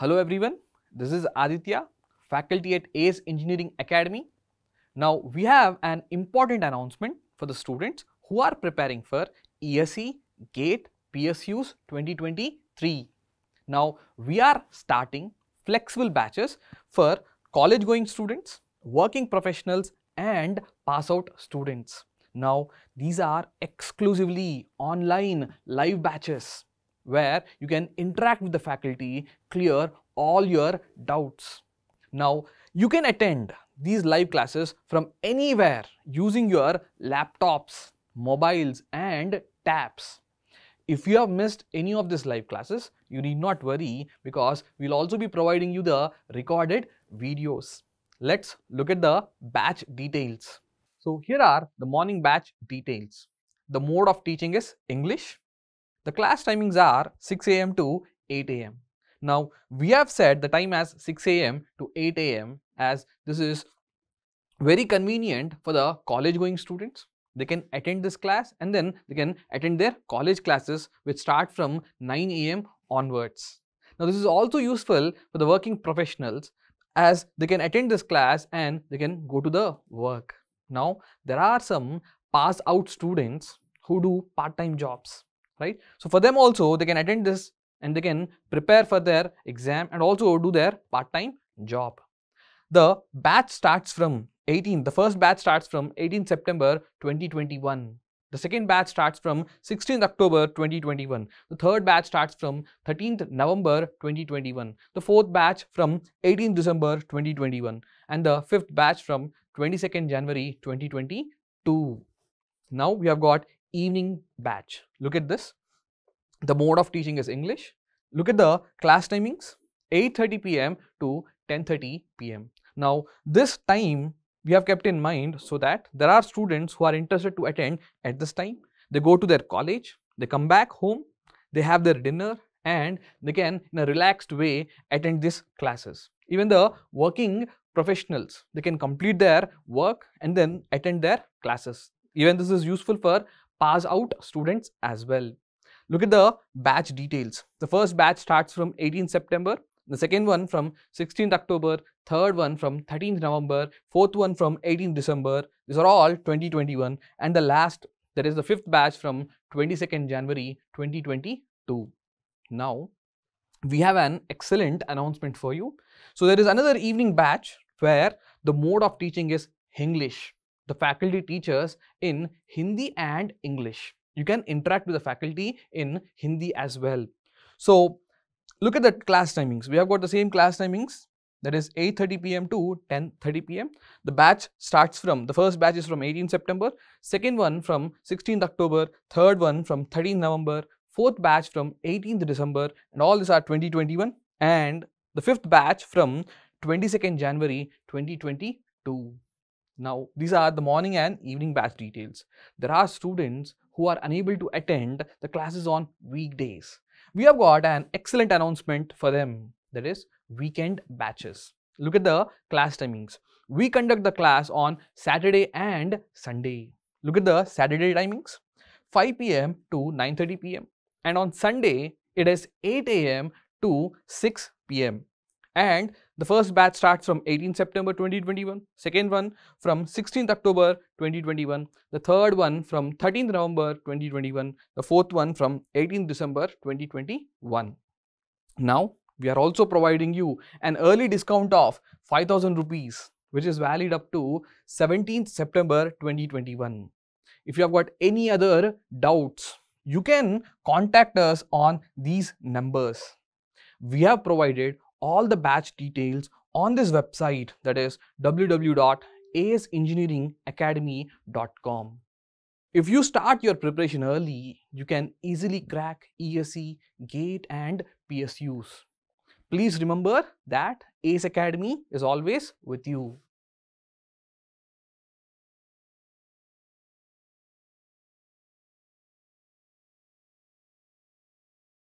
Hello everyone, this is Aditya, faculty at ACE Engineering Academy. Now we have an important announcement for the students who are preparing for ESE, GATE, PSUs 2023. Now we are starting flexible batches for college going students, working professionals and pass out students. Now these are exclusively online live batches where you can interact with the faculty, clear all your doubts. Now, you can attend these live classes from anywhere using your laptops, mobiles and tabs. If you have missed any of these live classes, you need not worry because we'll also be providing you the recorded videos. Let's look at the batch details. So here are the morning batch details. The mode of teaching is English. The class timings are 6 a.m. to 8 a.m. Now, we have set the time as 6 a.m. to 8 a.m. as this is very convenient for the college going students. They can attend this class and then they can attend their college classes which start from 9 a.m. onwards. Now, this is also useful for the working professionals as they can attend this class and they can go to the work. Now, there are some pass out students who do part-time jobs right? So for them also, they can attend this and they can prepare for their exam and also do their part-time job. The batch starts from 18, the first batch starts from 18 September 2021. The second batch starts from 16th October 2021. The third batch starts from 13th November 2021. The fourth batch from 18th December 2021. And the fifth batch from 22nd January 2022. Now we have got evening batch. Look at this. The mode of teaching is English. Look at the class timings, 8.30 p.m. to 10.30 p.m. Now, this time we have kept in mind so that there are students who are interested to attend at this time. They go to their college, they come back home, they have their dinner and they can in a relaxed way attend these classes. Even the working professionals, they can complete their work and then attend their classes. Even this is useful for pass out students as well. Look at the batch details. The first batch starts from 18 September, the second one from 16th October, third one from 13th November, fourth one from 18th December. These are all 2021 and the last that is the fifth batch from 22nd January 2022. Now we have an excellent announcement for you. So there is another evening batch where the mode of teaching is English the faculty teachers in Hindi and English. You can interact with the faculty in Hindi as well. So look at the class timings. We have got the same class timings that is 8.30 p.m. to 10.30 p.m. The batch starts from, the first batch is from 18 September, second one from 16th October, third one from 13th November, fourth batch from 18th December and all these are 2021 and the fifth batch from 22nd January 2022. Now, these are the morning and evening batch details. There are students who are unable to attend the classes on weekdays. We have got an excellent announcement for them, that is weekend batches. Look at the class timings. We conduct the class on Saturday and Sunday. Look at the Saturday timings, 5 p.m. to 9.30 p.m. And on Sunday, it is 8 a.m. to 6 p.m. And the first batch starts from 18 September 2021, second one from 16th October 2021, the third one from 13th November 2021, the fourth one from 18th December 2021. Now, we are also providing you an early discount of 5000 rupees, which is valid up to 17th September 2021. If you have got any other doubts, you can contact us on these numbers. We have provided all the batch details on this website that is www.asengineeringacademy.com. If you start your preparation early, you can easily crack ESE, GATE and PSUs. Please remember that ACE Academy is always with you.